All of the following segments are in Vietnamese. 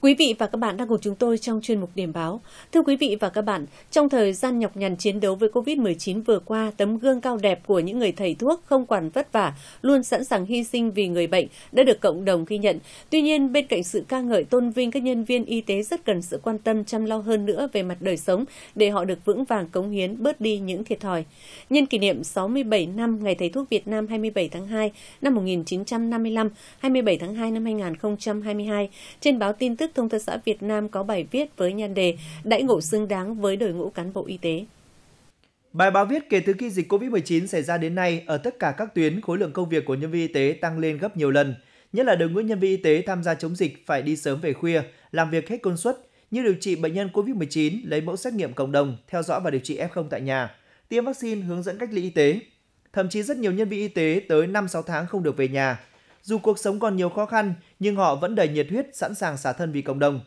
Quý vị và các bạn đang cùng chúng tôi trong chuyên mục điểm báo. Thưa quý vị và các bạn, trong thời gian nhọc nhằn chiến đấu với COVID-19 vừa qua, tấm gương cao đẹp của những người thầy thuốc không quản vất vả, luôn sẵn sàng hy sinh vì người bệnh đã được cộng đồng ghi nhận. Tuy nhiên, bên cạnh sự ca ngợi tôn vinh các nhân viên y tế rất cần sự quan tâm chăm lo hơn nữa về mặt đời sống để họ được vững vàng cống hiến bớt đi những thiệt thòi. Nhân kỷ niệm 67 năm Ngày Thầy Thuốc Việt Nam 27 tháng 2 năm 1955, 27 tháng 2 năm 2022, trên báo tin tức chức Thông tấn xã Việt Nam có bài viết với nhan đề Đãi ngộ xứng đáng với đội ngũ cán bộ y tế. Bài báo viết kể từ khi dịch COVID-19 xảy ra đến nay, ở tất cả các tuyến, khối lượng công việc của nhân viên y tế tăng lên gấp nhiều lần. Nhất là đội ngũ nhân viên y tế tham gia chống dịch phải đi sớm về khuya, làm việc hết công suất, như điều trị bệnh nhân COVID-19, lấy mẫu xét nghiệm cộng đồng, theo dõi và điều trị F0 tại nhà, tiêm vaccine, hướng dẫn cách ly y tế. Thậm chí rất nhiều nhân viên y tế tới 5-6 tháng không được về nhà, dù cuộc sống còn nhiều khó khăn, nhưng họ vẫn đầy nhiệt huyết sẵn sàng xả thân vì cộng đồng.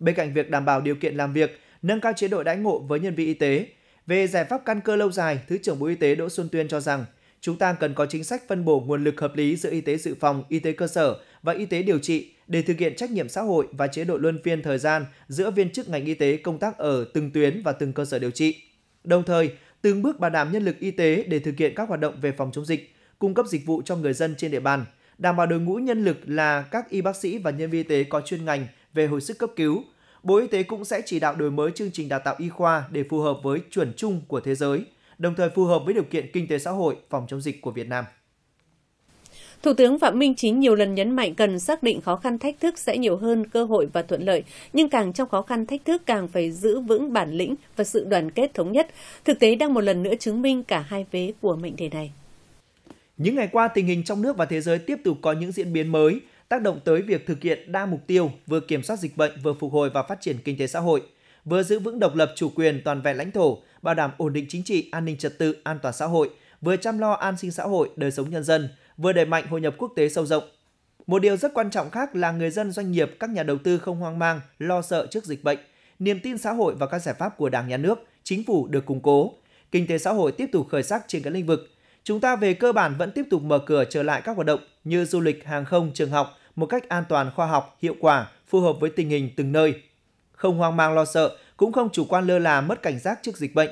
Bên cạnh việc đảm bảo điều kiện làm việc, nâng cao chế độ đãi ngộ với nhân viên y tế, về giải pháp căn cơ lâu dài, Thứ trưởng Bộ Y tế Đỗ Xuân Tuyên cho rằng chúng ta cần có chính sách phân bổ nguồn lực hợp lý giữa y tế dự phòng, y tế cơ sở và y tế điều trị để thực hiện trách nhiệm xã hội và chế độ luân phiên thời gian giữa viên chức ngành y tế công tác ở từng tuyến và từng cơ sở điều trị. Đồng thời, từng bước bảo đảm nhân lực y tế để thực hiện các hoạt động về phòng chống dịch, cung cấp dịch vụ cho người dân trên địa bàn – đảm bảo đội ngũ nhân lực là các y bác sĩ và nhân viên y tế có chuyên ngành về hồi sức cấp cứu. Bộ Y tế cũng sẽ chỉ đạo đổi mới chương trình đào tạo y khoa để phù hợp với chuẩn chung của thế giới, đồng thời phù hợp với điều kiện kinh tế xã hội phòng chống dịch của Việt Nam. Thủ tướng Phạm Minh Chính nhiều lần nhấn mạnh cần xác định khó khăn thách thức sẽ nhiều hơn cơ hội và thuận lợi, nhưng càng trong khó khăn thách thức càng phải giữ vững bản lĩnh và sự đoàn kết thống nhất. Thực tế đang một lần nữa chứng minh cả hai vế của mệnh đề này. Những ngày qua, tình hình trong nước và thế giới tiếp tục có những diễn biến mới, tác động tới việc thực hiện đa mục tiêu vừa kiểm soát dịch bệnh vừa phục hồi và phát triển kinh tế xã hội, vừa giữ vững độc lập chủ quyền toàn vẹn lãnh thổ, bảo đảm ổn định chính trị, an ninh trật tự, an toàn xã hội, vừa chăm lo an sinh xã hội, đời sống nhân dân, vừa đẩy mạnh hội nhập quốc tế sâu rộng. Một điều rất quan trọng khác là người dân doanh nghiệp, các nhà đầu tư không hoang mang, lo sợ trước dịch bệnh, niềm tin xã hội và các giải pháp của Đảng nhà nước, chính phủ được củng cố, kinh tế xã hội tiếp tục khởi sắc trên các lĩnh vực, Chúng ta về cơ bản vẫn tiếp tục mở cửa trở lại các hoạt động như du lịch, hàng không, trường học một cách an toàn khoa học, hiệu quả, phù hợp với tình hình từng nơi. Không hoang mang lo sợ, cũng không chủ quan lơ là mất cảnh giác trước dịch bệnh,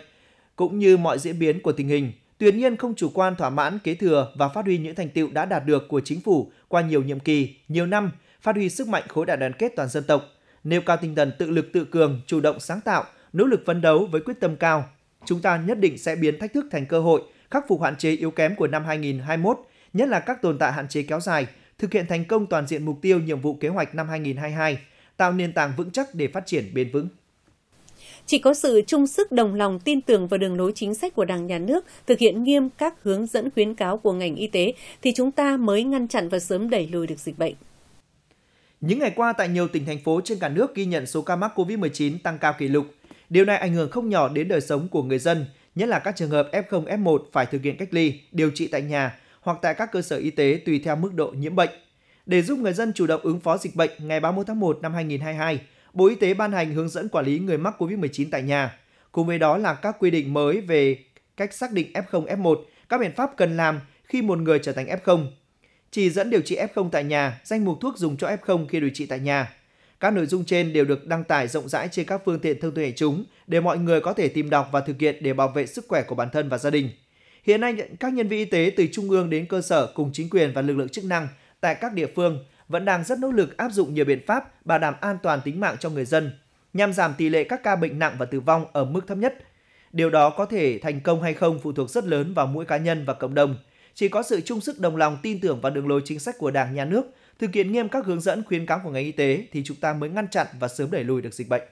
cũng như mọi diễn biến của tình hình, tuy nhiên không chủ quan thỏa mãn kế thừa và phát huy những thành tựu đã đạt được của chính phủ qua nhiều nhiệm kỳ, nhiều năm, phát huy sức mạnh khối đại đoàn kết toàn dân tộc, nêu cao tinh thần tự lực tự cường, chủ động sáng tạo, nỗ lực phấn đấu với quyết tâm cao. Chúng ta nhất định sẽ biến thách thức thành cơ hội – khắc phục hạn chế yếu kém của năm 2021, nhất là các tồn tại hạn chế kéo dài, thực hiện thành công toàn diện mục tiêu nhiệm vụ kế hoạch năm 2022, tạo nền tảng vững chắc để phát triển bền vững. Chỉ có sự chung sức đồng lòng tin tưởng vào đường lối chính sách của Đảng nhà nước, thực hiện nghiêm các hướng dẫn khuyến cáo của ngành y tế thì chúng ta mới ngăn chặn và sớm đẩy lùi được dịch bệnh. Những ngày qua tại nhiều tỉnh thành phố trên cả nước ghi nhận số ca mắc COVID-19 tăng cao kỷ lục. Điều này ảnh hưởng không nhỏ đến đời sống của người dân, nhất là các trường hợp F0, F1 phải thực hiện cách ly, điều trị tại nhà hoặc tại các cơ sở y tế tùy theo mức độ nhiễm bệnh. Để giúp người dân chủ động ứng phó dịch bệnh, ngày 31 tháng 1 năm 2022, Bộ Y tế ban hành hướng dẫn quản lý người mắc COVID-19 tại nhà. Cùng với đó là các quy định mới về cách xác định F0, F1, các biện pháp cần làm khi một người trở thành F0, chỉ dẫn điều trị F0 tại nhà, danh mục thuốc dùng cho F0 khi điều trị tại nhà, các nội dung trên đều được đăng tải rộng rãi trên các phương tiện thông tin đại chúng để mọi người có thể tìm đọc và thực hiện để bảo vệ sức khỏe của bản thân và gia đình. Hiện nay, các nhân viên y tế từ trung ương đến cơ sở cùng chính quyền và lực lượng chức năng tại các địa phương vẫn đang rất nỗ lực áp dụng nhiều biện pháp bảo đảm an toàn tính mạng cho người dân, nhằm giảm tỷ lệ các ca bệnh nặng và tử vong ở mức thấp nhất. Điều đó có thể thành công hay không phụ thuộc rất lớn vào mỗi cá nhân và cộng đồng. Chỉ có sự chung sức đồng lòng tin tưởng vào đường lối chính sách của Đảng, Nhà nước thực hiện nghiêm các hướng dẫn khuyến cáo của ngành y tế thì chúng ta mới ngăn chặn và sớm đẩy lùi được dịch bệnh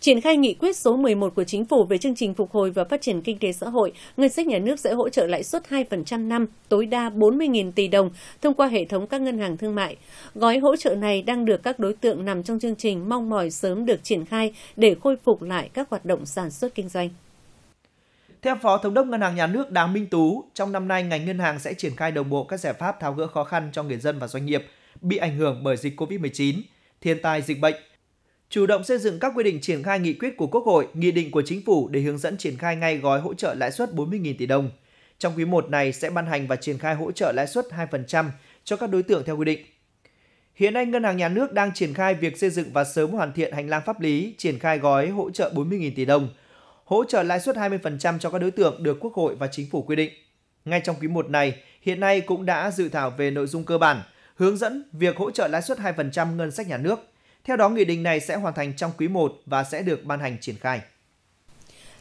triển khai nghị quyết số 11 của chính phủ về chương trình phục hồi và phát triển kinh tế xã hội, ngân sách nhà nước sẽ hỗ trợ lãi suất 2% năm, tối đa 40.000 tỷ đồng thông qua hệ thống các ngân hàng thương mại. Gói hỗ trợ này đang được các đối tượng nằm trong chương trình mong mỏi sớm được triển khai để khôi phục lại các hoạt động sản xuất kinh doanh. Theo Phó Thống đốc Ngân hàng Nhà nước Đào Minh Tú, trong năm nay ngành ngân hàng sẽ triển khai đồng bộ các giải pháp tháo gỡ khó khăn cho người dân và doanh nghiệp bị ảnh hưởng bởi dịch COVID-19, thiên tai dịch bệnh. Chủ động xây dựng các quy định triển khai nghị quyết của Quốc hội, nghị định của chính phủ để hướng dẫn triển khai ngay gói hỗ trợ lãi suất 40.000 tỷ đồng. Trong quý 1 này sẽ ban hành và triển khai hỗ trợ lãi suất 2% cho các đối tượng theo quy định. Hiện nay, Ngân hàng Nhà nước đang triển khai việc xây dựng và sớm hoàn thiện hành lang pháp lý, triển khai gói hỗ trợ 40.000 tỷ đồng – hỗ trợ lãi suất 20% cho các đối tượng được Quốc hội và Chính phủ quy định. Ngay trong quý 1 này, hiện nay cũng đã dự thảo về nội dung cơ bản, hướng dẫn việc hỗ trợ lãi suất 2% ngân sách nhà nước. Theo đó, nghị định này sẽ hoàn thành trong quý 1 và sẽ được ban hành triển khai.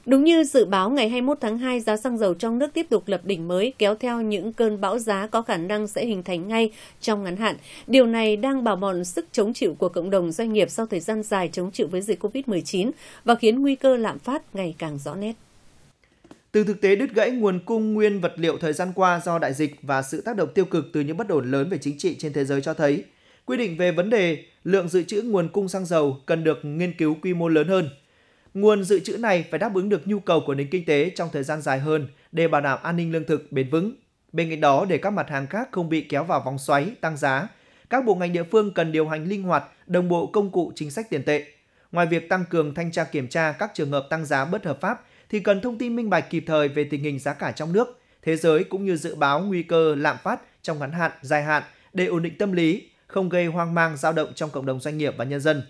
Đúng như dự báo ngày 21 tháng 2, giá xăng dầu trong nước tiếp tục lập đỉnh mới, kéo theo những cơn bão giá có khả năng sẽ hình thành ngay trong ngắn hạn. Điều này đang bào mòn sức chống chịu của cộng đồng doanh nghiệp sau thời gian dài chống chịu với dịch COVID-19 và khiến nguy cơ lạm phát ngày càng rõ nét. Từ thực tế đứt gãy nguồn cung nguyên vật liệu thời gian qua do đại dịch và sự tác động tiêu cực từ những bất ổn lớn về chính trị trên thế giới cho thấy, quy định về vấn đề lượng dự trữ nguồn cung xăng dầu cần được nghiên cứu quy mô lớn hơn – nguồn dự trữ này phải đáp ứng được nhu cầu của nền kinh tế trong thời gian dài hơn để bảo đảm an ninh lương thực bền vững. Bên cạnh đó, để các mặt hàng khác không bị kéo vào vòng xoáy tăng giá, các bộ ngành địa phương cần điều hành linh hoạt, đồng bộ công cụ chính sách tiền tệ. Ngoài việc tăng cường thanh tra kiểm tra các trường hợp tăng giá bất hợp pháp thì cần thông tin minh bạch kịp thời về tình hình giá cả trong nước, thế giới cũng như dự báo nguy cơ lạm phát trong ngắn hạn, dài hạn để ổn định tâm lý, không gây hoang mang dao động trong cộng đồng doanh nghiệp và nhân dân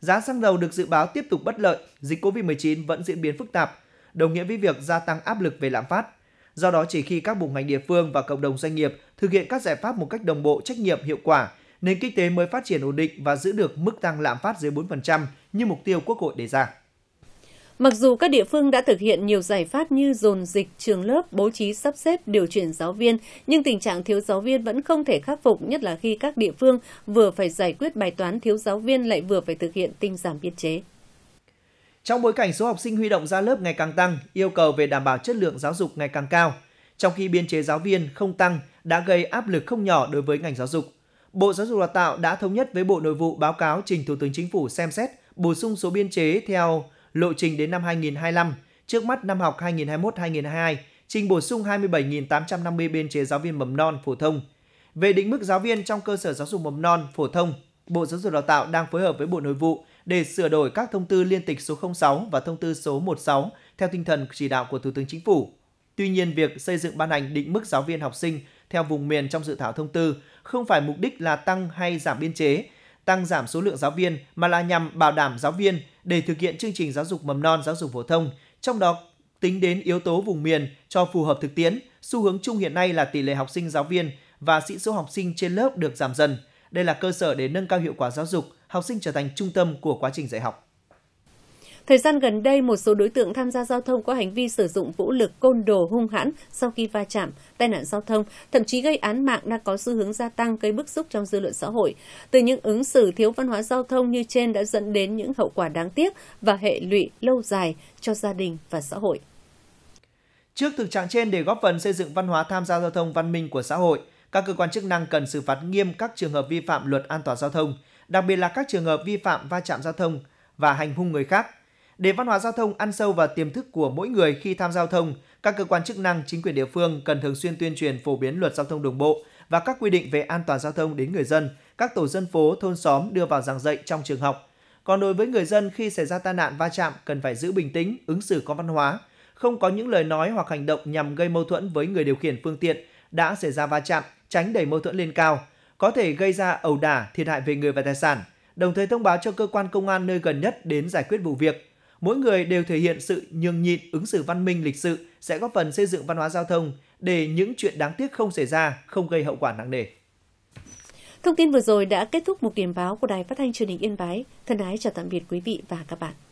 giá xăng dầu được dự báo tiếp tục bất lợi, dịch COVID-19 vẫn diễn biến phức tạp, đồng nghĩa với việc gia tăng áp lực về lạm phát. Do đó chỉ khi các bộ ngành địa phương và cộng đồng doanh nghiệp thực hiện các giải pháp một cách đồng bộ, trách nhiệm, hiệu quả, nền kinh tế mới phát triển ổn định và giữ được mức tăng lạm phát dưới 4% như mục tiêu Quốc hội đề ra. Mặc dù các địa phương đã thực hiện nhiều giải pháp như dồn dịch trường lớp, bố trí sắp xếp điều chuyển giáo viên, nhưng tình trạng thiếu giáo viên vẫn không thể khắc phục, nhất là khi các địa phương vừa phải giải quyết bài toán thiếu giáo viên lại vừa phải thực hiện tinh giảm biên chế. Trong bối cảnh số học sinh huy động ra lớp ngày càng tăng, yêu cầu về đảm bảo chất lượng giáo dục ngày càng cao, trong khi biên chế giáo viên không tăng đã gây áp lực không nhỏ đối với ngành giáo dục. Bộ Giáo dục Đào tạo đã thống nhất với Bộ Nội vụ báo cáo trình Thủ tướng Chính phủ xem xét bổ sung số biên chế theo lộ trình đến năm 2025. Trước mắt năm học 2021-2022, trình bổ sung 27.850 biên chế giáo viên mầm non phổ thông. Về định mức giáo viên trong cơ sở giáo dục mầm non phổ thông, Bộ Giáo dục Đào tạo đang phối hợp với Bộ Nội vụ để sửa đổi các thông tư liên tịch số 06 và thông tư số 16 theo tinh thần chỉ đạo của Thủ tướng Chính phủ. Tuy nhiên, việc xây dựng ban hành định mức giáo viên học sinh theo vùng miền trong dự thảo thông tư không phải mục đích là tăng hay giảm biên chế, tăng giảm số lượng giáo viên mà là nhằm bảo đảm giáo viên để thực hiện chương trình giáo dục mầm non, giáo dục phổ thông, trong đó tính đến yếu tố vùng miền cho phù hợp thực tiễn. Xu hướng chung hiện nay là tỷ lệ học sinh giáo viên và sĩ số học sinh trên lớp được giảm dần. Đây là cơ sở để nâng cao hiệu quả giáo dục, học sinh trở thành trung tâm của quá trình dạy học. Thời gian gần đây, một số đối tượng tham gia giao thông có hành vi sử dụng vũ lực côn đồ hung hãn sau khi va chạm, tai nạn giao thông, thậm chí gây án mạng đang có xu hướng gia tăng gây bức xúc trong dư luận xã hội. Từ những ứng xử thiếu văn hóa giao thông như trên đã dẫn đến những hậu quả đáng tiếc và hệ lụy lâu dài cho gia đình và xã hội. Trước thực trạng trên để góp phần xây dựng văn hóa tham gia giao thông văn minh của xã hội, các cơ quan chức năng cần xử phạt nghiêm các trường hợp vi phạm luật an toàn giao thông, đặc biệt là các trường hợp vi phạm va chạm giao thông và hành hung người khác để văn hóa giao thông ăn sâu vào tiềm thức của mỗi người khi tham giao thông, các cơ quan chức năng, chính quyền địa phương cần thường xuyên tuyên truyền phổ biến luật giao thông đường bộ và các quy định về an toàn giao thông đến người dân, các tổ dân phố, thôn xóm đưa vào giảng dạy trong trường học. Còn đối với người dân khi xảy ra tai nạn va chạm cần phải giữ bình tĩnh, ứng xử có văn hóa, không có những lời nói hoặc hành động nhằm gây mâu thuẫn với người điều khiển phương tiện đã xảy ra va chạm, tránh đẩy mâu thuẫn lên cao, có thể gây ra ẩu đả, thiệt hại về người và tài sản, đồng thời thông báo cho cơ quan công an nơi gần nhất đến giải quyết vụ việc Mỗi người đều thể hiện sự nhường nhịn, ứng xử văn minh lịch sự sẽ góp phần xây dựng văn hóa giao thông để những chuyện đáng tiếc không xảy ra, không gây hậu quả nặng nề. Thông tin vừa rồi đã kết thúc một điểm báo của Đài Phát thanh Truyền hình Yên Bái. Thân ái chào tạm biệt quý vị và các bạn.